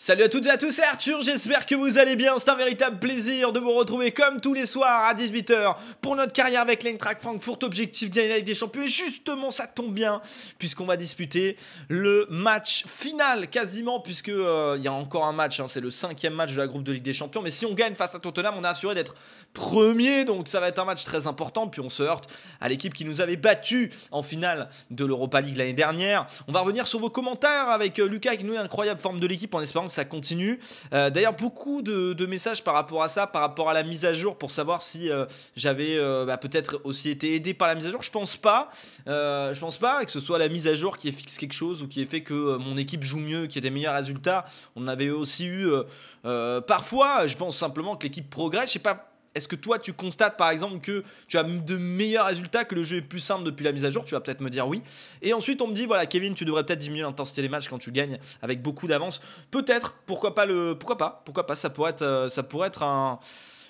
Salut à toutes et à tous, c'est Arthur, j'espère que vous allez bien. C'est un véritable plaisir de vous retrouver comme tous les soirs à 18h pour notre carrière avec l'Eintracht Frankfurt, objectif gagner Ligue des champions. Et justement, ça tombe bien puisqu'on va disputer le match final quasiment puisque euh, il y a encore un match, hein. c'est le cinquième match de la groupe de Ligue des Champions. Mais si on gagne face à Tottenham, on est assuré d'être premier, donc ça va être un match très important. Puis on se heurte à l'équipe qui nous avait battu en finale de l'Europa League l'année dernière. On va revenir sur vos commentaires avec euh, Lucas qui nous est incroyable forme de l'équipe en espérant ça continue. Euh, d'ailleurs, beaucoup de, messages par rapport à ça, par rapport à la mise à jour, pour savoir si euh, j'avais euh, bah, peut-être aussi été aidé par la mise à jour. Je pense pas. je pense pas que ce soit la mise à jour qui ait fixé quelque chose ou qui ait fait que mon équipe joue mieux, qui ait des meilleurs résultats. On avait aussi eu parfois. Je pense simplement que l'équipe progresse. Je sais pas est-ce que toi, tu constates par exemple que tu as de meilleurs résultats, que le jeu est plus simple depuis la mise à jour Tu vas peut-être me dire oui. Et ensuite, on me dit voilà, Kevin, tu devrais peut-être diminuer l'intensité des matchs quand tu gagnes avec beaucoup d'avance. Peut-être, pourquoi pas le, pourquoi pas, pourquoi pas Ça pourrait être, euh, ça pourrait être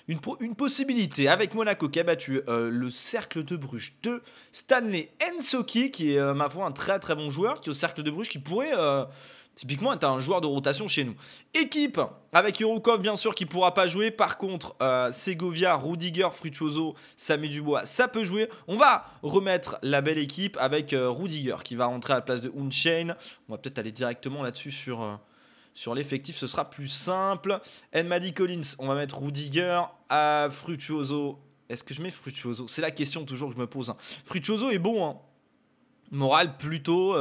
Une, possibilité avec Monaco qui a battu euh, le Cercle de Bruges de Stanley Ensoki, qui est, euh, ma foi, un très très bon joueur, qui est au Cercle de Bruges, qui pourrait, Typiquement, tu as un joueur de rotation chez nous. Équipe avec Yorukov, bien sûr, qui ne pourra pas jouer. Par contre, euh, Segovia, Rudiger, Frutuoso, du Dubois, ça peut jouer. On va remettre la belle équipe avec euh, Rudiger qui va rentrer à la place de Unchain. On va peut-être aller directement là-dessus sur, euh, sur l'effectif. Ce sera plus simple. Nmadi Collins, on va mettre Rudiger. à ah, Frutuoso, est-ce que je mets Frutuoso C'est la question toujours que je me pose. Hein. Frutuoso est bon. Hein. Moral plutôt.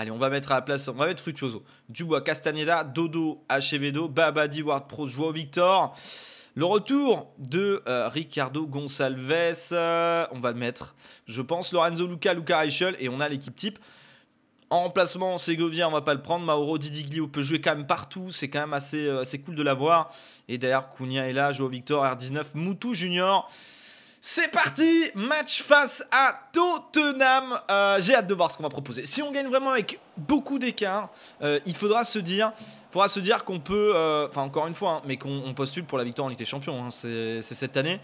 Allez, on va mettre à la place, on va mettre Fructuoso. Dubois, Castaneda, Dodo, Achevedo, Babadi, Ward Pro, Joao Victor. Le retour de euh, Ricardo Gonsalves, euh, on va le mettre, je pense, Lorenzo Luca, Luca Reichel, et on a l'équipe type. En remplacement, Segovia, on va pas le prendre. Mauro Didiglio peut jouer quand même partout. C'est quand même assez, euh, cool de l'avoir. Et d'ailleurs, Cunha est là, Joao Victor, R19, Mutu Junior. C'est parti, match face à Tottenham. Euh, j'ai hâte de voir ce qu'on va proposer. Si on gagne vraiment avec beaucoup d'écart, euh, il faudra se dire, faudra se dire qu'on peut, euh, enfin encore une fois, hein, mais qu'on postule pour la victoire en Ligue des Champions. Hein. C'est cette année.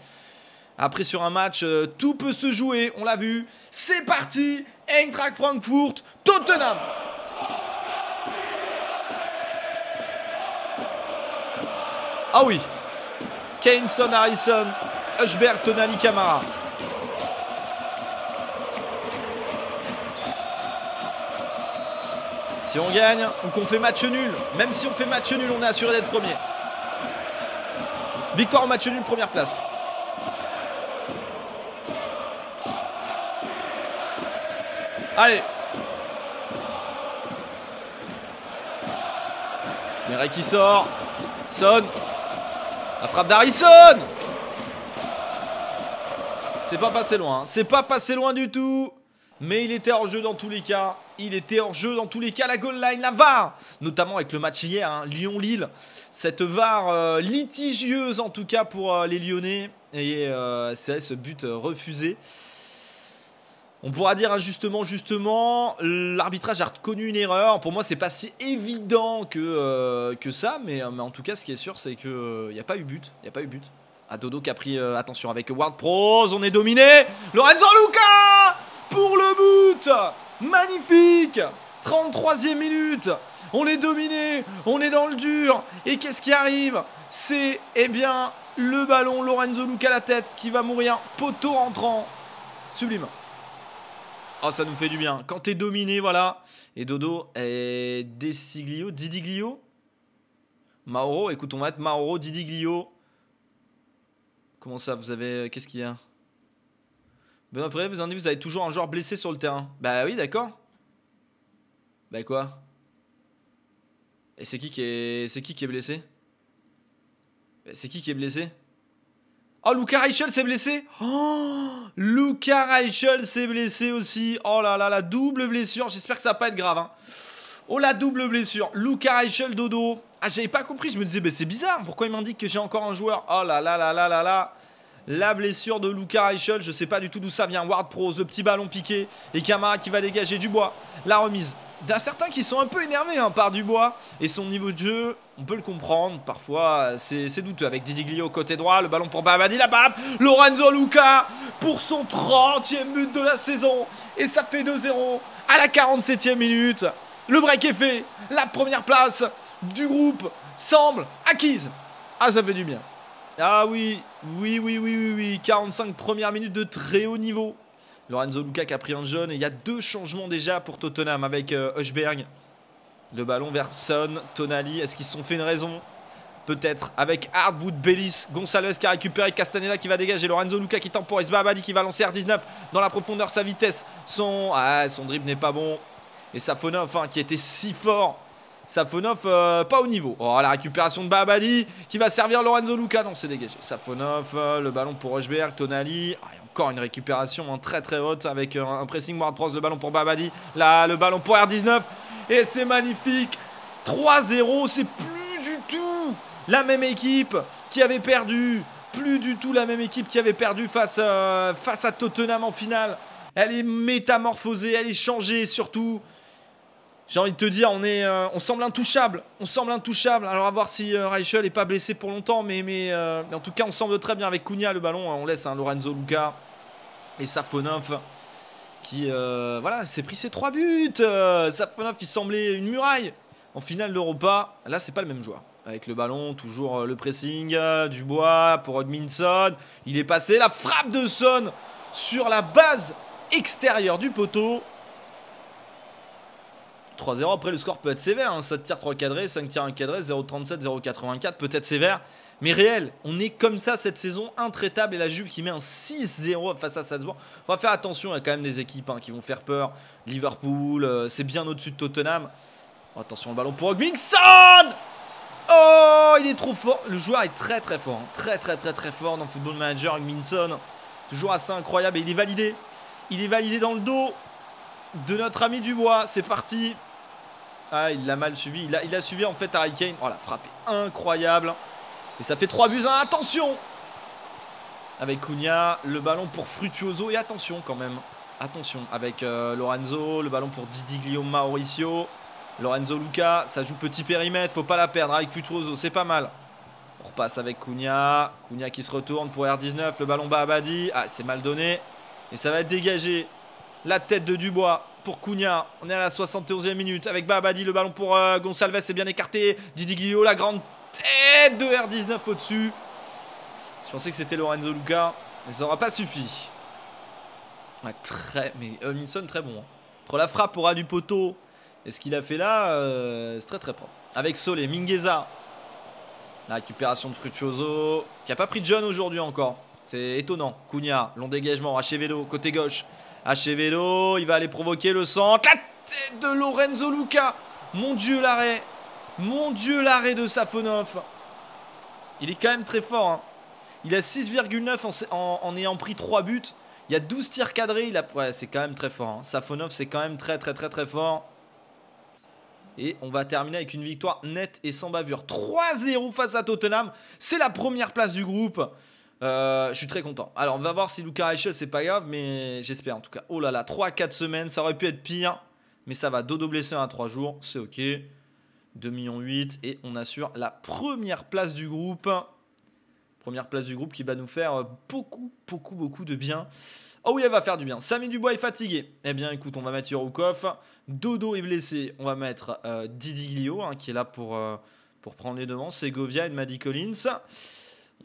Après sur un match, tout peut se jouer. On l'a vu. C'est parti, Eintracht Frankfurt, Tottenham. Ah oui, son Harrison Hushberg, Tonali Kamara Si on gagne ou qu'on fait match nul, même si on fait match nul, on est assuré d'être premier. Victoire en match nul, première place. Allez. Mireille qui sort. Sonne. La frappe d'Harrison c'est pas passé loin. Hein. C'est pas passé loin du tout. Mais il était hors jeu dans tous les cas. Il était hors jeu dans tous les cas. La goal line, la VAR, notamment avec le match hier, hein. Lyon-Lille. Cette VAR euh, litigieuse en tout cas pour euh, les Lyonnais. Et euh, c'est ce but refusé. On pourra dire hein, justement, justement, l'arbitrage a reconnu une erreur. Pour moi, c'est pas si évident que, que ça, mais, mais, en tout cas, ce qui est sûr, c'est qu'il n'y a pas eu but. Il n'y a pas eu but. Ah, Dodo qui a pris euh, attention avec Ward Pros. On est dominé. Lorenzo Luca pour le but. Magnifique. 33e minute. On est dominé. On est dans le dur. Et qu'est-ce qui arrive C'est, eh bien, le ballon. Lorenzo Luca la tête qui va mourir. Poteau rentrant. Sublime. Oh, ça nous fait du bien. Quand t'es dominé, voilà. Et Dodo et Desiglio, Didiglio Mauro, écoute, on va être Mauro, Didiglio, Comment ça, vous avez. Euh, qu'est-ce qu'il y a Benoît après, vous en dites, vous avez toujours un joueur blessé sur le terrain. Bah oui, d'accord. Bah quoi Et c'est qui qui est. C'est qui qui est blessé bah, C'est qui qui est blessé Oh, Luca Reichel s'est blessé Oh Luca Reichel s'est blessé aussi Oh là là, la double blessure. J'espère que ça va pas être grave. Hein. Oh la double blessure, Luca Reichel Dodo. Ah j'avais pas compris, je me disais, mais bah, c'est bizarre, pourquoi il m'indique que j'ai encore un joueur Oh là là là là là là la blessure de Luca Reichel, je sais pas du tout d'où ça vient. Ward pros le petit ballon piqué et Camara qui va dégager Dubois. La remise. D'un certain qui sont un peu énervés hein, par Dubois et son niveau de jeu, on peut le comprendre. Parfois, c'est douteux. Avec Didiglio côté droit, le ballon pour Babadi, la pape. Lorenzo Luca pour son 30e but de la saison. Et ça fait 2-0 à la 47e minute. Le break est fait. La première place du groupe semble acquise. Ah, ça fait du bien. Ah oui, oui, oui, oui, oui, oui. 45 premières minutes de très haut niveau. Lorenzo Luca qui a pris un jaune. Et il y a deux changements déjà pour Tottenham avec Hushberg. Euh, Le ballon vers Son, Tonali. Est-ce qu'ils se sont fait une raison Peut-être avec Hardwood, Bellis, Gonzalez qui a récupéré Castaneda qui va dégager, Lorenzo Luca qui temporise, Babadi qui va lancer R19 dans la profondeur, sa vitesse, son, ah, son dribble n'est pas bon, et Safonov hein, qui était si fort. Safonov euh, pas au niveau. Oh la récupération de Babadi qui va servir Lorenzo Luca. Non c'est dégagé. Safonov, euh, le ballon pour Rochberg, Tonali. Ah, encore une récupération hein, très très haute avec euh, un pressing Ward-Pros. Le ballon pour Babadi. Là le ballon pour R19. Et c'est magnifique. 3-0 c'est plus du tout la même équipe qui avait perdu. Plus du tout la même équipe qui avait perdu face, face à Tottenham en finale. Elle est métamorphosée, elle est changée surtout. J'ai envie de te dire, on, est, euh, on semble intouchable. On semble intouchable. Alors à voir si euh, Rachel Reichel n'est pas blessé pour longtemps, mais, euh, mais, en tout cas, on semble très bien avec Cunha le ballon. Hein. on laisse hein, Lorenzo Luca et Safonov qui voilà, s'est pris ses trois buts. Safonov, il semblait une muraille. En finale d'Europa, là, c'est pas le même joueur. Avec le ballon, toujours le pressing, du bois pour Odminson. Il est passé, la frappe de Son sur la base extérieure du poteau. 3-0. Après, le score peut être sévère. Hein. 7 tirs 3 cadrés, 5 tirs 1 cadré, 0-37, 0-84. Peut-être sévère, mais réel. On est comme ça cette saison, intraitable. Et la Juve qui met un 6-0 face à Salzbourg. On va faire attention, il y a quand même des équipes hein, qui vont faire peur. Liverpool, euh, c'est bien au-dessus de Tottenham. Oh, attention le ballon pour Ogminson Oh, il est trop fort. Le joueur est très très fort. Hein. Très très très très fort dans Football Manager. Ogmingson, toujours assez incroyable. il est validé. Il est validé dans le dos de notre ami Dubois. C'est parti. Ah, il l'a mal suivi. Il l'a suivi en fait à Kane. Oh, la frappe est incroyable. Et ça fait 3 buts 1. Attention Avec Cunha, le ballon pour Frutuoso. Et attention quand même. Attention. Avec euh, Lorenzo, le ballon pour Didi Guillaume Mauricio. Lorenzo Luca, ça joue petit périmètre. Faut pas la perdre avec Frutuoso. C'est pas mal. On repasse avec Cunha. Cunha qui se retourne pour R19. Le ballon bas à Ah, c'est mal donné. Et ça va être dégagé. La tête de Dubois pour Cunha. On est à la 71e minute avec Babadi. Le ballon pour euh, Gonsalves est bien écarté. Didi Guillaume la grande tête de R19 au-dessus. Je pensais que c'était Lorenzo Luca, mais ça n'aura pas suffi. Ah, très, mais très bon. Hein. Entre la frappe aura du poteau et ce qu'il a fait là, euh, c'est très très propre. Avec Solé, Mingueza. La récupération de Frutuoso qui n'a pas pris de jeune aujourd'hui encore. C'est étonnant. Cunha, long dégagement, Vélo, côté gauche. E vélo il va aller provoquer le sang La tête de Lorenzo Luca. Mon Dieu, l'arrêt. Mon Dieu, l'arrêt de Safonov. Il est quand même très fort. Hein. Il a 6,9 en, ayant pris 3 buts. Il y a 12 tirs cadrés. c'est quand même très fort. Saphonov, hein. Safonov, c'est quand même très, très, très, très fort. Et on va terminer avec une victoire nette et sans bavure. 3-0 face à Tottenham. C'est la première place du groupe. Euh, je suis très content. Alors, on va voir si Lucas Reichel, c'est pas grave, mais j'espère en tout cas. Oh là là, 3-4 semaines, ça aurait pu être pire, mais ça va. Dodo blessé à 3 jours, c'est ok. 2,8 millions et on assure la première place du groupe. Première place du groupe qui va nous faire beaucoup, beaucoup, beaucoup de bien. Oh oui, elle va faire du bien. Samy Dubois est fatigué. Eh bien, écoute, on va mettre Yorukov. Dodo est blessé. On va mettre euh, Didiglio hein, qui est là pour, euh, pour prendre les devants. Segovia et Maddy Collins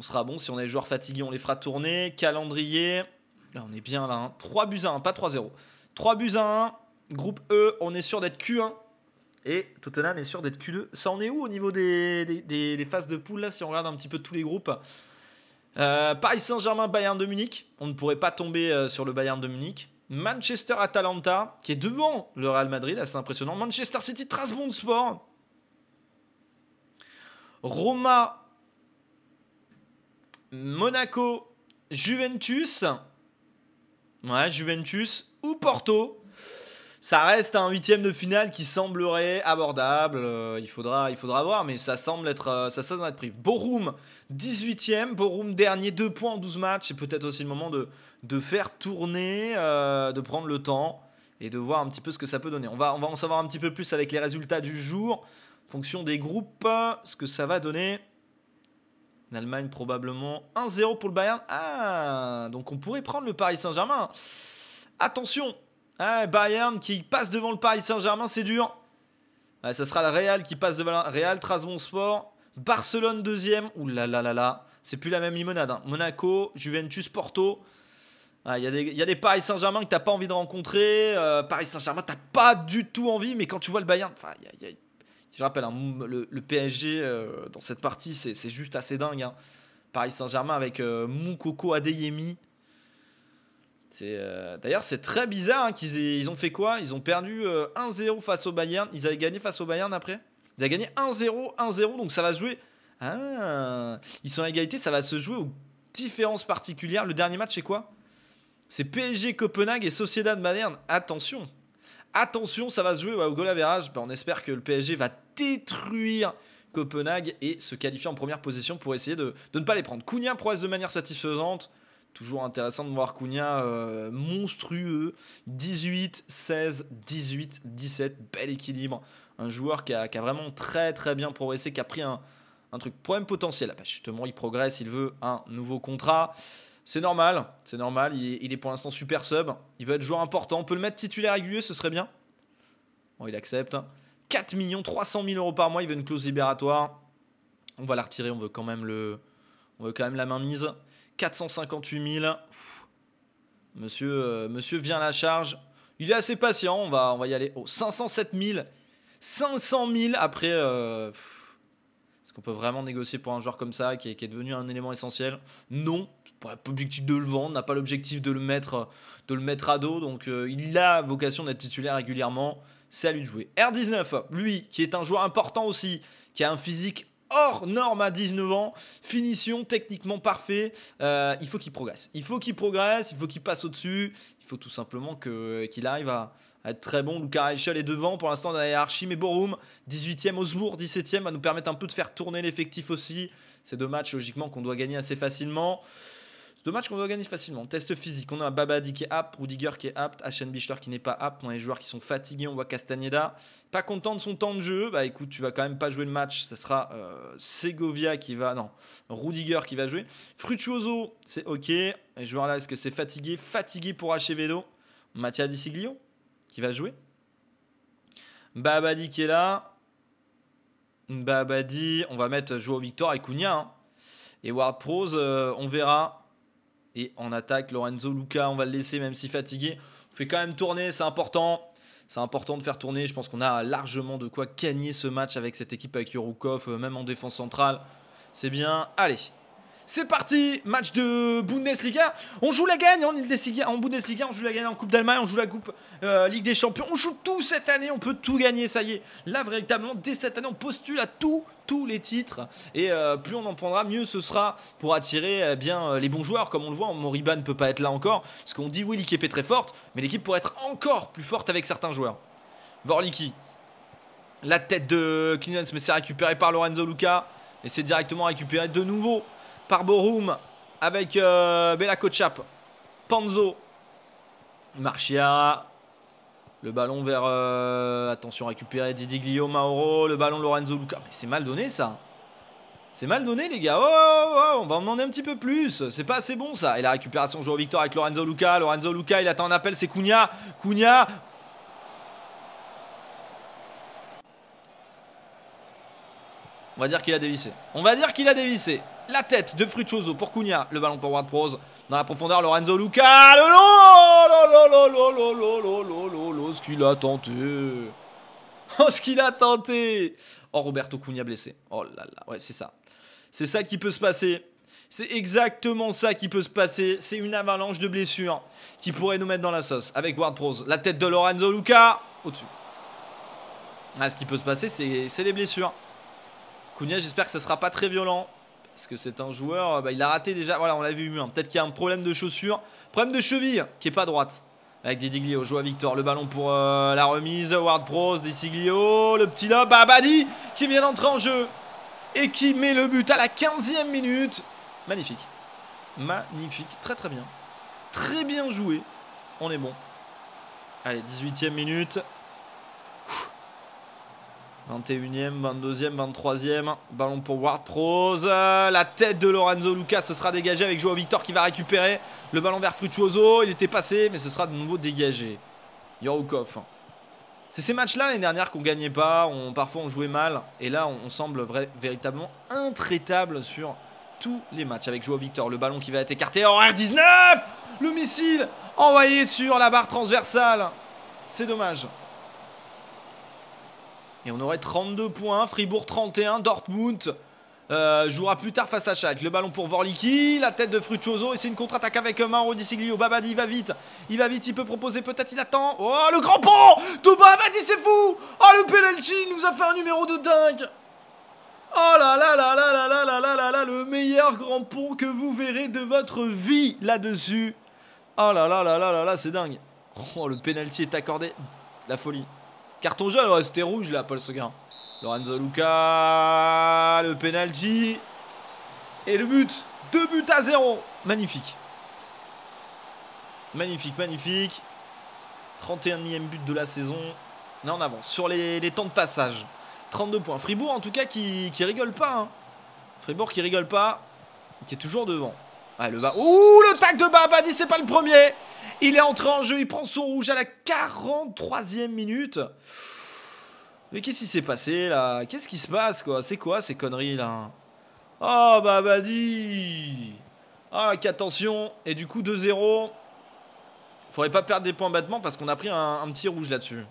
on sera bon. Si on a des joueurs fatigués, on les fera tourner. Calendrier, là on est bien là. 3 hein. buts à 1, pas 3-0. 3 buts à 1, groupe E, on est sûr d'être Q1. Et Tottenham est sûr d'être Q2. Ça en est où au niveau des, phases de poule là Si on regarde un petit peu tous les groupes. Euh, Paris Saint-Germain, Bayern de Munich. On ne pourrait pas tomber euh, sur le Bayern de Munich. Manchester Atalanta, qui est devant le Real Madrid, assez impressionnant. Manchester City, Trasbond Sport. Roma Monaco, Juventus. Ouais, Juventus ou Porto. Ça reste un huitième de finale qui semblerait abordable. Euh, il, faudra, il faudra voir, mais ça semble être, euh, ça semble être pris. Borum, 18ème. Borum, dernier, deux points en 12 matchs. C'est peut-être aussi le moment de, de faire tourner, euh, de prendre le temps et de voir un petit peu ce que ça peut donner. On va, on va en savoir un petit peu plus avec les résultats du jour, fonction des groupes, ce que ça va donner. L'Allemagne probablement 1-0 pour le Bayern. Ah, donc on pourrait prendre le Paris Saint-Germain. Attention, ah, Bayern qui passe devant le Paris Saint-Germain, c'est dur. Ah, ça sera le Real qui passe devant le Real, Trasbon Sport. Barcelone deuxième. Ouh là là là là. C'est plus la même limonade. Hein. Monaco, Juventus, Porto. Ah, il y, a des Paris Saint-Germain que t'as pas envie de rencontrer. Euh, Paris Saint-Germain, t'as pas du tout envie. Mais quand tu vois le Bayern, il je rappelle, hein, le, PSG euh, dans cette partie, c'est, juste assez dingue. Hein. Paris Saint-Germain avec euh, Moukoko Adeyemi. C'est, euh, d'ailleurs, c'est très bizarre hein, qu'ils ils ont fait quoi Ils ont perdu 1-0 face au Bayern. Ils avaient gagné face au Bayern après Ils avaient gagné 1-0, 1-0, donc ça va jouer. Ah, ils sont à égalité, ça va se jouer aux différences particulières. Le dernier match, c'est quoi C'est PSG Copenhague et Sociedad Bayern. Attention Attention, ça va se jouer au goal ben, on espère que le PSG va détruire Copenhague et se qualifier en première position pour essayer de, ne pas les prendre. Kounia progresse de manière satisfaisante. Toujours intéressant de voir Kounia euh, monstrueux. 18, 16, 18, 17. Bel équilibre. Un joueur qui a, vraiment très très bien progressé, qui a pris un, truc. Problème potentiel. Ah, bah, justement, il progresse, il veut un nouveau contrat. C'est normal, c'est normal. Il, est pour l'instant super sub. Il veut être joueur important. On peut le mettre titulaire régulier, ce serait bien. Bon, il accepte. 4 300 000 euros par mois. Il veut une clause libératoire. On va la retirer. On veut quand même le, on veut quand même la main mise. 458 000. Monsieur, euh, Monsieur vient à la charge. Il est assez patient. On va, on va y aller. Oh, 507 000. 500 000 après. Euh, est-ce qu'on peut vraiment négocier pour un joueur comme ça qui est, devenu un élément essentiel Non, l'objectif de le vendre, n'a pas l'objectif de le mettre de le mettre à dos. Donc euh, il a vocation d'être titulaire régulièrement. C'est à lui de jouer. R19, lui, qui est un joueur important aussi, qui a un physique hors norme à 19 ans, finition techniquement parfait, euh, il faut qu'il progresse. Il faut qu'il progresse, il faut qu'il passe au-dessus, il faut tout simplement qu'il arrive à, va être très bon. Luca Reichel est devant pour l'instant dans la hiérarchie, mais Borum, 18e, Osbourg, 17e, va nous permettre un peu de faire tourner l'effectif aussi. C'est deux matchs, logiquement, qu'on doit gagner assez facilement. C'est deux matchs qu'on doit gagner facilement. Test physique, on a Babadi qui est apte, Rudiger qui est apte, Ashen Bichler qui n'est pas apte. On a les joueurs qui sont fatigués, on voit Castaneda. Pas content de son temps de jeu, bah écoute, tu vas quand même pas jouer le match. Ce sera euh, Segovia qui va. Non, Rudiger qui va jouer. Frutuoso, c'est ok. Les joueurs là, est-ce que c'est fatigué Fatigué pour Achevedo. Mathia Di qui va jouer. Babadi qui est là. Babadi, on va mettre jouer au Victor et Cunha. Hein. Et Ward Pros, euh, on verra. Et en attaque, Lorenzo Luca, on va le laisser même si fatigué. On fait quand même tourner, c'est important. C'est important de faire tourner. Je pense qu'on a largement de quoi gagner ce match avec cette équipe avec Yurukov, euh, même en défense centrale. C'est bien. Allez, c'est parti, match de Bundesliga. On joue la gagne hein, en, Bundesliga, on joue la gagne en Coupe d'Allemagne, on joue la Coupe euh, Ligue des Champions. On joue tout cette année, on peut tout gagner, ça y est. Là, véritablement, dès cette année, on postule à tout, tous les titres. Et euh, plus on en prendra, mieux ce sera pour attirer euh, bien les bons joueurs. Comme on le voit, Moriba ne peut pas être là encore. Parce qu'on dit, oui, l'équipe est très forte, mais l'équipe pourrait être encore plus forte avec certains joueurs. Vorliki. La tête de Klinens, mais c'est récupéré par Lorenzo Luca. Et c'est directement récupéré de nouveau par Borum avec euh, Bella Cochap, Panzo. Marchia. Le ballon vers... Euh, attention, récupérer Didiglio, Mauro. Le ballon Lorenzo Luca. Mais c'est mal donné ça. C'est mal donné les gars. Oh, oh, oh, oh, on va en demander un petit peu plus. C'est pas assez bon ça. Et la récupération joueur victoire avec Lorenzo Luca. Lorenzo Luca, il attend un appel, c'est Cunha. Cunha. On va dire qu'il a dévissé. On va dire qu'il a dévissé la tête de Fructuoso pour Cunha, le ballon pour Ward Prowse dans la profondeur, Lorenzo Luca, le long, ce qu'il a tenté, oh ce qu'il a tenté, oh Roberto Cunha blessé, oh là là, ouais c'est ça, c'est ça qui peut se passer. C'est exactement ça qui peut se passer. C'est une avalanche de blessures qui pourrait nous mettre dans la sauce avec Ward Prowse. La tête de Lorenzo Luca au-dessus. Ah, ce qui peut se passer, c'est les blessures. Cunha, j'espère que ça sera pas très violent. Parce que c'est un joueur, euh, bah, il a raté déjà, voilà, on l'a vu, hein. peut-être qu'il y a un problème de chaussure, problème de cheville qui est pas droite. Avec Didiglio, joue à Victor, le ballon pour euh, la remise, Ward Bros, Didiglio, le petit lob, Abadi qui vient d'entrer en jeu et qui met le but à la 15e minute. Magnifique, magnifique, très très bien, très bien joué, on est bon. Allez, 18e minute. 21e, 22e, 23e. Ballon pour Ward Prose. La tête de Lorenzo Lucas ce sera dégagé avec Joao Victor qui va récupérer le ballon vers Frutuoso. Il était passé, mais ce sera de nouveau dégagé. Yorukov C'est ces matchs-là les dernières qu'on gagnait pas. On, parfois on jouait mal. Et là, on, semble véritablement intraitable sur tous les matchs avec Joao Victor. Le ballon qui va être écarté. r 19 Le missile envoyé sur la barre transversale. C'est dommage. Et on aurait 32 points. Fribourg 31. Dortmund jouera plus tard face à Schalke. Le ballon pour Vorliki La tête de Frutuoso Et c'est une contre-attaque avec Mauro Di Siglio. Babadi, il va vite. Il va vite. Il peut proposer. Peut-être il attend. Oh, le grand pont Tout Babadi, c'est fou Oh, le penalty. Il nous a fait un numéro de dingue. Oh là là là là là là là là là là le meilleur grand pont que vous verrez de votre vie là-dessus. Oh là là là là là là, c'est dingue. Oh, le penalty est accordé. La folie. Carton jaune, c'était rouge là, Paul Seguin. Lorenzo Luca, le penalty et le but. Deux buts à zéro. Magnifique. Magnifique, magnifique. 31e but de la saison. est en avance sur les, temps de passage. 32 points. Fribourg, en tout cas, qui, rigole pas. Hein. Fribourg qui rigole pas, qui est toujours devant. Ah, le bas. Ouh, le tac de Babadi, c'est pas le premier. Il est entré en jeu, il prend son rouge à la 43e minute. Mais qu'est-ce qui s'est passé là Qu'est-ce qui se passe quoi C'est quoi ces conneries là Oh Babadi Ah qu'attention Et du coup 2-0. Faudrait pas perdre des points battement parce qu'on a pris un, petit rouge là-dessus.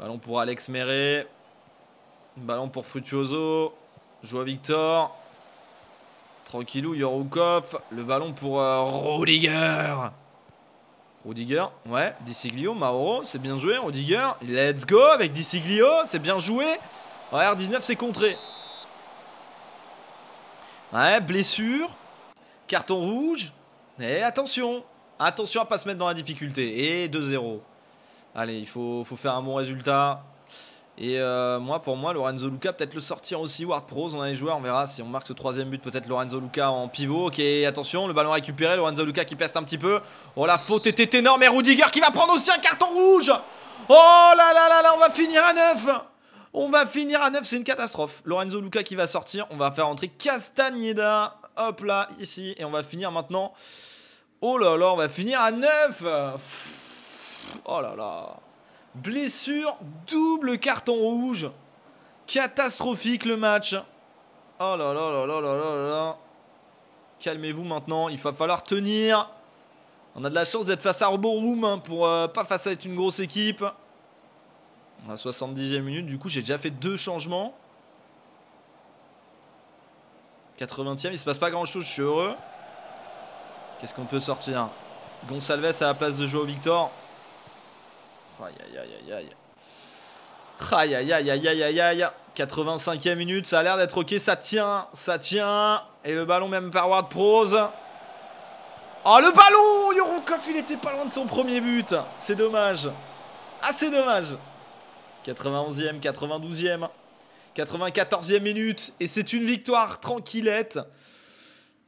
Ballon pour Alex Méré. Ballon pour Frutuoso. à Victor. Tranquillou, Yorukov, Le ballon pour euh, Rodiger. Rodiger. ouais, ouais. Dissiglio, Mauro, c'est bien joué. Rodiger. let's go avec Dissiglio. C'est bien joué. R19, c'est contré. Ouais, blessure. Carton rouge. Et attention. Attention à pas se mettre dans la difficulté. Et 2-0. Allez, il faut, faut faire un bon résultat. Et euh, moi, pour moi, Lorenzo Luca, peut-être le sortir aussi, Ward Pros, on a les joueurs, on verra si on marque ce troisième but, peut-être Lorenzo Luca en pivot. Ok, attention, le ballon récupéré, Lorenzo Luca qui peste un petit peu. Oh la faute était énorme et Rudiger qui va prendre aussi un carton rouge Oh là là là là, on va finir à 9 On va finir à 9, c'est une catastrophe. Lorenzo Luca qui va sortir, on va faire entrer Castagneda, hop là, ici, et on va finir maintenant. Oh là là, on va finir à 9 Oh là là Blessure, double carton rouge. Catastrophique le match. Oh là là là là là là là. Calmez-vous maintenant, il va falloir tenir. On a de la chance d'être face à Roborum room hein, pour euh, pas face à être une grosse équipe. À 70e minute, du coup, j'ai déjà fait deux changements. 80e, il se passe pas grand-chose, je suis heureux. Qu'est-ce qu'on peut sortir Gonsalves à la place de Joao Victor. Aïe aïe aïe aïe aïe. Aïe aïe aïe aïe aïe aïe 85e minute, ça a l'air d'être ok, ça tient, ça tient. Et le ballon même par Ward Prose. Oh le ballon Yorokov il était pas loin de son premier but. C'est dommage. Ah c'est dommage. 91e, 92e. 94e minute et c'est une victoire tranquillette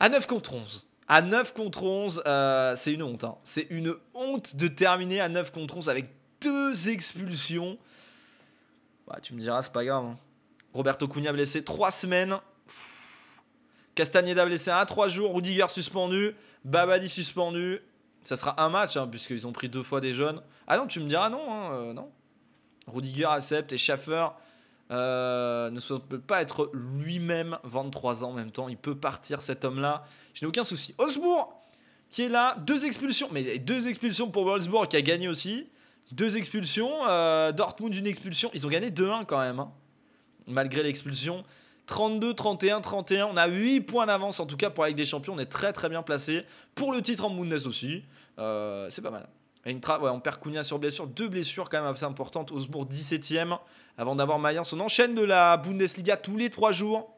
à 9 contre 11. À 9 contre 11, c'est une honte. C'est une honte de terminer à 9 contre 11 avec deux expulsions. Bah, tu me diras, c'est pas grave. Hein. Roberto Cunha blessé 3 semaines. Castaneda Castagneda blessé 1 3 jours. Rudiger suspendu. Babadi suspendu. Ça sera un match, hein, puisqu'ils ont pris deux fois des jeunes. Ah non, tu me diras non. Hein, euh, non. Rudiger accepte et Schaffer euh, ne peut pas être lui-même 23 ans en même temps. Il peut partir cet homme-là. Je n'ai aucun souci. Osbourg qui est là, deux expulsions, mais deux expulsions pour Wolfsburg qui a gagné aussi. Deux expulsions. Euh, Dortmund, une expulsion. Ils ont gagné 2-1 quand même, hein. malgré l'expulsion. 32, 31, 31. On a 8 points d'avance en tout cas pour la Ligue des Champions. On est très très bien placé. Pour le titre en Bundes aussi, euh, c'est pas mal. on perd Cunha sur blessure. Deux blessures quand même assez importantes. Osbourg 17ème avant d'avoir Mayence. On enchaîne de la Bundesliga tous les 3 jours.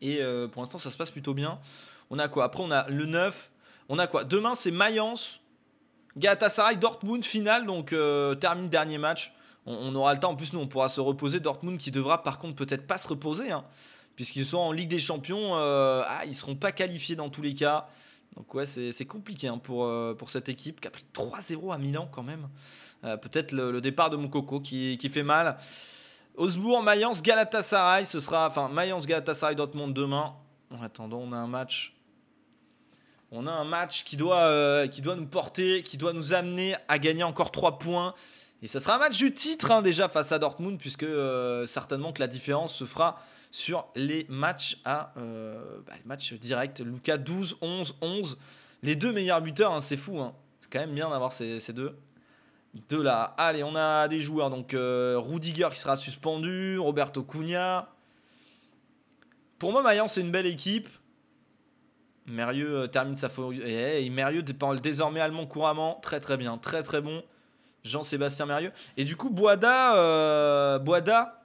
Et euh, pour l'instant, ça se passe plutôt bien. On a quoi Après, on a le 9. On a quoi Demain, c'est Mayence. Galatasaray Dortmund finale, donc euh, termine dernier match. On, aura le temps. En plus, nous, on pourra se reposer. Dortmund qui devra par contre peut-être pas se reposer, hein, puisqu'ils sont en Ligue des Champions. Euh, ah, ils seront pas qualifiés dans tous les cas. Donc ouais, c'est compliqué hein, pour, euh, pour cette équipe qui a pris 3-0 à Milan quand même. peut-être le, départ de Moukoko qui, qui fait mal. Osbourg, Mayence, Galatasaray, ce sera enfin Mayence, Galatasaray, Dortmund demain. En attendant, on a un match on a un match qui doit, euh, qui doit nous porter, qui doit nous amener à gagner encore 3 points. Et ça sera un match du titre hein, déjà face à Dortmund, puisque euh, certainement que la différence se fera sur les matchs à match euh, bah, Lucas 12, 11, 11. Les deux meilleurs buteurs, hein, c'est fou. Hein. C'est quand même bien d'avoir ces, deux. Deux là. Allez, on a des joueurs. Donc Rudiger qui sera suspendu, Roberto Cunha. Pour moi, Mayan, c'est une belle équipe. Mérieux euh, termine sa faute. Et, eh, eh, eh, parle désormais allemand couramment. Très très bien. Très très bon. Jean-Sébastien Mérieux. Et du coup, Boada, euh, Boada,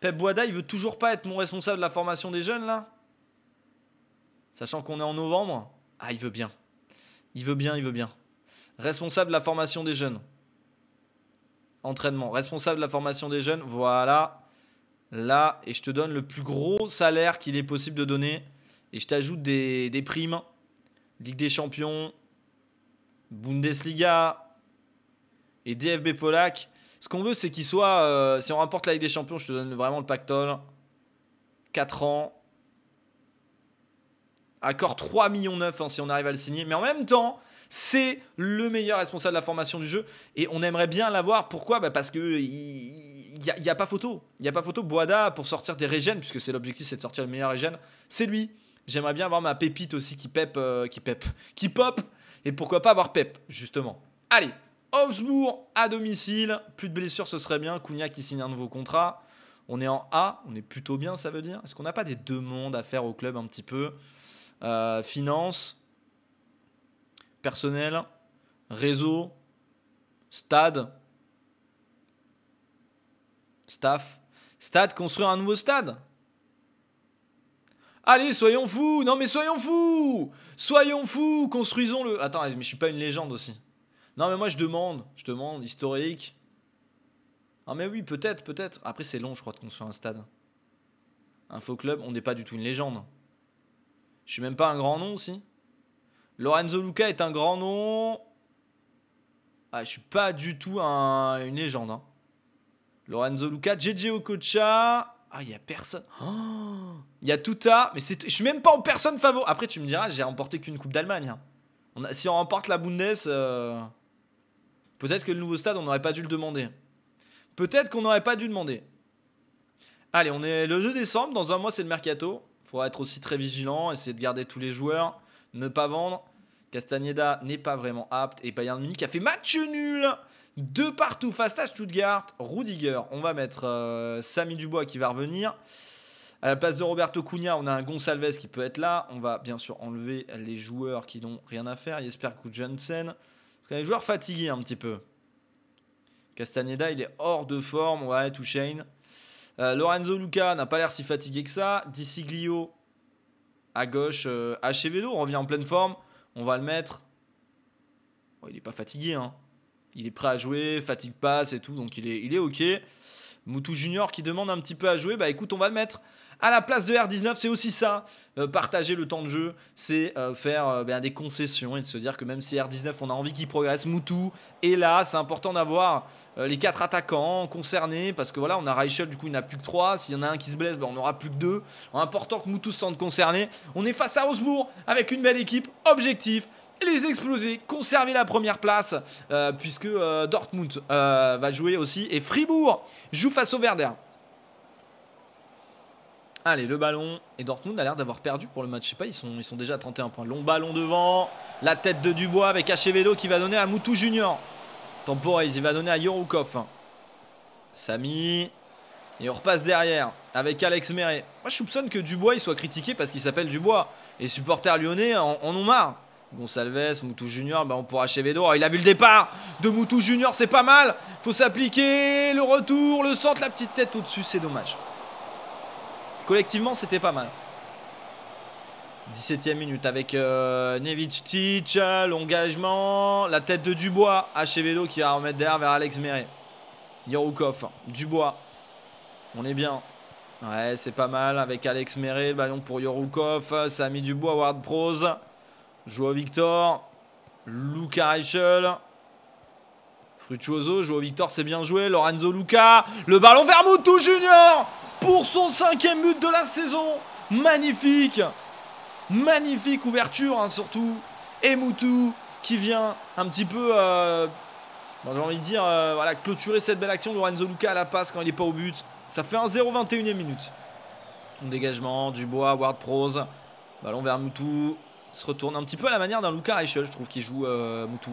Pep Boada, il veut toujours pas être mon responsable de la formation des jeunes là Sachant qu'on est en novembre. Ah, il veut bien. Il veut bien, il veut bien. Responsable de la formation des jeunes. Entraînement. Responsable de la formation des jeunes. Voilà. Là, et je te donne le plus gros salaire qu'il est possible de donner et je t'ajoute des, primes. Ligue des Champions, Bundesliga et DFB polac. Ce qu'on veut, c'est qu'il soit. Euh, si on remporte la Ligue des Champions, je te donne vraiment le pactole. 4 ans. Accord 3,9 millions hein, si on arrive à le signer. Mais en même temps, c'est le meilleur responsable de la formation du jeu. Et on aimerait bien l'avoir. Pourquoi bah, Parce qu'il euh, n'y a, pas photo. Il n'y a pas photo. Boada, pour sortir des régènes, puisque c'est l'objectif, c'est de sortir le meilleur régène, c'est lui. J'aimerais bien avoir ma pépite aussi qui pep, euh, qui pep, qui pop. Et pourquoi pas avoir pep, justement. Allez, Augsbourg à domicile. Plus de blessures, ce serait bien. Cunha qui signe un nouveau contrat. On est en A, on est plutôt bien, ça veut dire. Est-ce qu'on n'a pas des deux mondes à faire au club un petit peu euh, Finance, personnel, réseau, stade, staff. Stade, construire un nouveau stade Allez, soyons fous Non mais soyons fous Soyons fous Construisons-le Attends, mais je suis pas une légende aussi. Non mais moi je demande, je demande, historique. Ah mais oui, peut-être, peut-être. Après c'est long je crois de construire un stade. Un faux club, on n'est pas du tout une légende. Je suis même pas un grand nom si. Lorenzo Luca est un grand nom. Ah, je suis pas du tout une légende. Hein. Lorenzo Luca, JJ Okocha. Ah, il n'y a personne. Oh il y a tout à. Mais je je suis même pas en personne favori. Après, tu me diras, j'ai remporté qu'une Coupe d'Allemagne. Hein. si on remporte la Bundes, euh, peut-être que le nouveau stade, on n'aurait pas dû le demander. Peut-être qu'on n'aurait pas dû demander. Allez, on est le 2 décembre. Dans un mois, c'est le mercato. Faudra être aussi très vigilant, essayer de garder tous les joueurs, ne pas vendre. Castaneda n'est pas vraiment apte. Et Bayern Munich a fait match nul. Deux partout Fastage, à Stuttgart. Rudiger, on va mettre euh, Samy Dubois qui va revenir. À la place de Roberto Cunha, on a un Gonçalves qui peut être là. On va bien sûr enlever les joueurs qui n'ont rien à faire. Jesper que Parce qu'on a des joueurs fatigués un petit peu. Castaneda, il est hors de forme. Ouais, tout Euh, Lorenzo Luca n'a pas l'air si fatigué que ça. Disiglio à gauche. Euh, Achevedo revient en pleine forme. On va le mettre. Oh, il n'est pas fatigué. Hein. Il est prêt à jouer. Fatigue passe et tout. Donc il est, il est OK. Moutou Junior qui demande un petit peu à jouer. Bah écoute, on va le mettre à la place de R19, c'est aussi ça. Euh, partager le temps de jeu, c'est euh, faire euh, ben, des concessions et de se dire que même si R19, on a envie qu'il progresse, Moutou est là. C'est important d'avoir les quatre attaquants concernés parce que voilà, on a Reichel, du coup, il n'a plus que 3. S'il y en a un qui se blesse, ben, on n'aura plus que 2. Important que Moutou se sente concerné. On est face à Osbourg avec une belle équipe. Objectif les exploser, conserver la première place, puisque Dortmund va jouer aussi, et Fribourg joue face au Werder. Allez, le ballon. Et Dortmund a l'air d'avoir perdu pour le match. Je sais pas, ils sont, ils sont déjà à 31 points. Long ballon devant. La tête de Dubois avec Achevedo qui va donner à Moutou Junior. Temporise, il va donner à Yoroukov. Samy. Et on repasse derrière avec Alex Meret Moi, je soupçonne que Dubois il soit critiqué parce qu'il s'appelle Dubois. Et supporters lyonnais en, en ont marre. Gonsalves, Moutou Junior, ben on pourra Achevedo, ah, Il a vu le départ de Moutou Junior, c'est pas mal. Faut s'appliquer, le retour, le centre, la petite tête au-dessus, c'est dommage. Collectivement, c'était pas mal. 17ème minute avec euh, Nevich Nevic l'engagement, la tête de Dubois, Achevedo qui va remettre derrière vers Alex Meret, Yorukov, Dubois, on est bien. Ouais, c'est pas mal avec Alex Méré, ballon pour Yorukov, Sami Dubois, Ward Prose, joue Victor, Luca Reichel, Frutuoso joue au Victor, c'est bien joué. Lorenzo Luca, le ballon vers Moutou Junior pour son cinquième but de la saison. Magnifique Magnifique ouverture hein, surtout. Et Moutou qui vient un petit peu, euh, j'ai envie de dire, euh, voilà, clôturer cette belle action. Lorenzo Luca à la passe quand il n'est pas au but. Ça fait un 0 21 e minute. dégagement, Dubois, Ward Prose. Ballon vers Moutou. Il se retourne un petit peu à la manière d'un Luca Reichel, je trouve, qui joue euh, Moutou.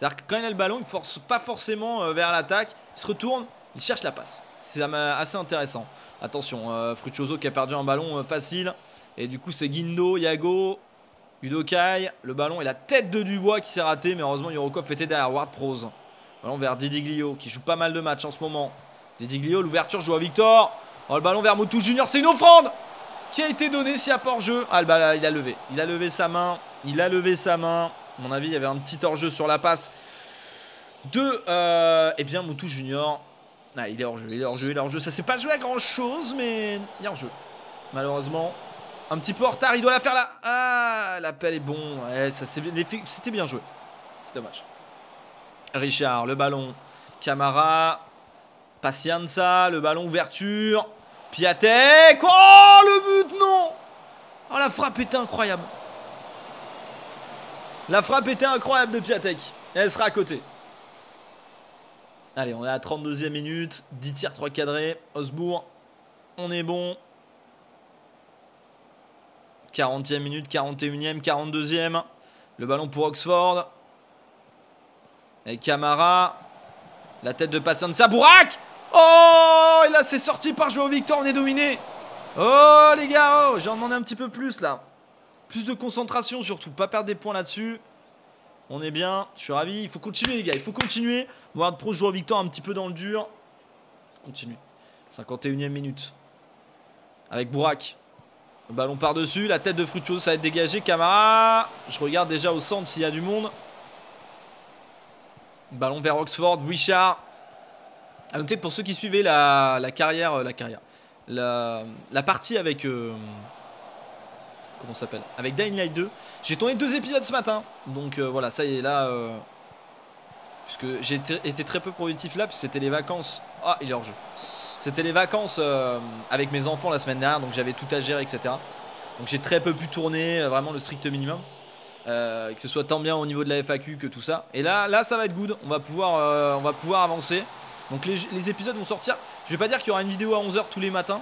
C'est-à-dire que quand il a le ballon, il ne force pas forcément euh, vers l'attaque. Il se retourne, il cherche la passe. C'est assez intéressant. Attention, euh, qui a perdu un ballon euh, facile. Et du coup, c'est Guindo, Yago, Udokai. Le ballon et la tête de Dubois qui s'est raté, Mais heureusement, Yorokov était derrière Ward Prose. Ballon vers Didiglio qui joue pas mal de matchs en ce moment. Didiglio, l'ouverture joue à Victor. Oh, le ballon vers Moutou Junior. C'est une offrande qui a été donnée si à port jeu. Ah, il a levé. Il a levé sa main. Il a levé sa main à mon avis, il y avait un petit hors-jeu sur la passe de euh, eh bien Moutou Junior. Ah, il est hors-jeu, il est hors-jeu, il est hors-jeu. Ça s'est pas joué à grand-chose, mais il est hors-jeu. Malheureusement, un petit peu en retard, il doit la faire là. Ah, l'appel est bon. c'était bien joué. C'est dommage. Richard, le ballon. Camara, Pacienza, le ballon ouverture. Piatek. Oh, le but, non Oh, la frappe était incroyable. La frappe était incroyable de Piatek. Elle sera à côté. Allez, on est à 32e minute. 10 tirs, 3 cadrés. Osbourg, on est bon. 40e minute, 41e, 42e. Le ballon pour Oxford. Et Camara. La tête de de Sabourak. Oh Et là, c'est sorti par Joao Victor. On est dominé. Oh, les gars oh, J'en demandais un petit peu plus, là. Plus de concentration surtout, pas perdre des points là-dessus. On est bien, je suis ravi. Il faut continuer les gars, il faut continuer. Ward Pro joue en victoire un petit peu dans le dur. Continue. 51 e minute. Avec Bourak. ballon par-dessus, la tête de Fructuoso, ça va être dégagé. Camara, je regarde déjà au centre s'il y a du monde. Ballon vers Oxford, Richard. À noter pour ceux qui suivaient la, carrière, euh, la carrière, la, partie avec... Euh, comment s'appelle Avec Dying Light 2. J'ai tourné deux épisodes ce matin. Donc euh, voilà, ça y est, là... Euh, puisque j'ai été très peu productif là, puisque c'était les vacances. Ah, il est hors jeu. C'était les vacances euh, avec mes enfants la semaine dernière, donc j'avais tout à gérer, etc. Donc j'ai très peu pu tourner, vraiment le strict minimum. que ce soit tant bien au niveau de la FAQ que tout ça. Et là, là ça va être good. On va pouvoir, on va pouvoir avancer. Donc les, les épisodes vont sortir. Je vais pas dire qu'il y aura une vidéo à 11h tous les matins.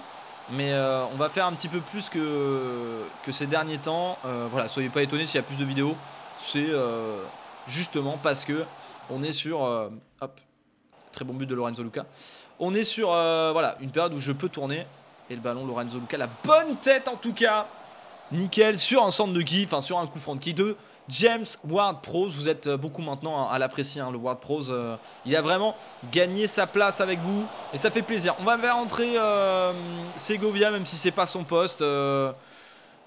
Mais euh, on va faire un petit peu plus que, ces derniers temps. Euh, voilà, soyez pas étonnés s'il y a plus de vidéos. C'est euh, justement parce que on est sur. hop, très bon but de Lorenzo Luca. On est sur voilà, une période où je peux tourner. Et le ballon, Lorenzo Luca, la bonne tête en tout cas. Nickel, sur un centre de qui, enfin sur un coup franc de qui 2. James Ward-Prowse, vous êtes euh, beaucoup maintenant à l'apprécier, hein, le Ward-Prowse. Euh, il a vraiment gagné sa place avec vous et ça fait plaisir. On va faire rentrer euh, Segovia, même si c'est pas son poste. on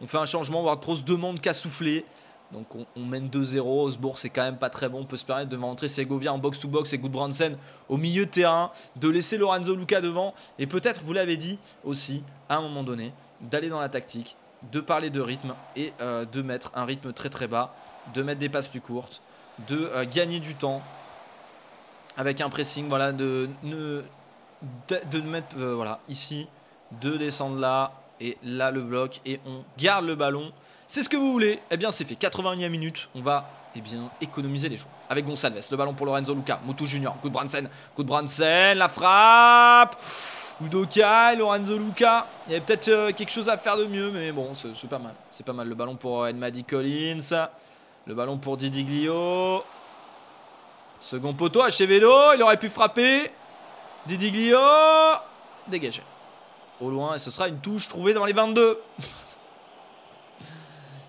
fait un changement, Ward-Prowse demande qu'à souffler. Donc on, mène 2-0, Osbourg c'est quand même pas très bon, on peut se permettre de rentrer Segovia en box-to-box et Goodbranson au milieu de terrain, de laisser Lorenzo Luca devant et peut-être, vous l'avez dit aussi, à un moment donné, d'aller dans la tactique, de parler de rythme et de mettre un rythme très très bas de mettre des passes plus courtes, de euh, gagner du temps avec un pressing, voilà, de ne de, mettre euh, voilà, ici, de descendre là, et là le bloc, et on garde le ballon. C'est ce que vous voulez. Eh bien, c'est fait. 81e minute. On va eh bien, économiser les joueurs. Avec Gonçalves, le ballon pour Lorenzo Luca, Moutou Junior, coup de Bransen, coup de Bransen, la frappe Udokai, Lorenzo Luca, il y avait peut-être euh, quelque chose à faire de mieux, mais bon, c'est pas mal. C'est pas mal, le ballon pour Edmadi Collins, le ballon pour Didiglio. Second poteau, vélo Il aurait pu frapper. Didiglio. Dégagé. Au loin, et ce sera une touche trouvée dans les 22.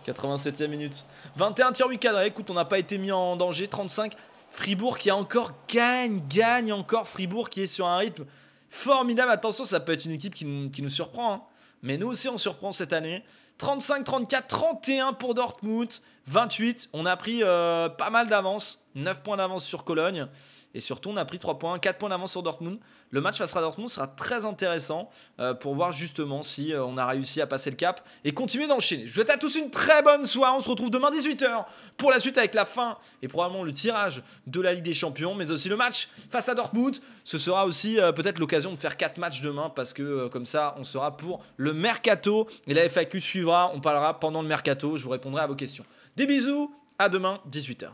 87e minute. 21 tirs 8 Écoute, on n'a pas été mis en danger. 35. Fribourg qui a encore gagne, gagne encore. Fribourg qui est sur un rythme formidable. Attention, ça peut être une équipe qui, nous surprend. Hein. Mais nous aussi, on surprend cette année. 35, 34, 31 pour Dortmund. 28, on a pris euh, pas mal d'avance. 9 points d'avance sur Cologne. Et surtout, on a pris 3 points, 4 points d'avance sur Dortmund. Le match face à Dortmund sera très intéressant euh, pour voir justement si euh, on a réussi à passer le cap et continuer d'enchaîner. Je vous souhaite à tous une très bonne soirée. On se retrouve demain 18h pour la suite avec la fin et probablement le tirage de la Ligue des Champions, mais aussi le match face à Dortmund. Ce sera aussi euh, peut-être l'occasion de faire 4 matchs demain parce que comme ça, on sera pour le mercato et la FAQ suivra. On parlera pendant le mercato. Je vous répondrai à vos questions. Des bisous, à demain 18h.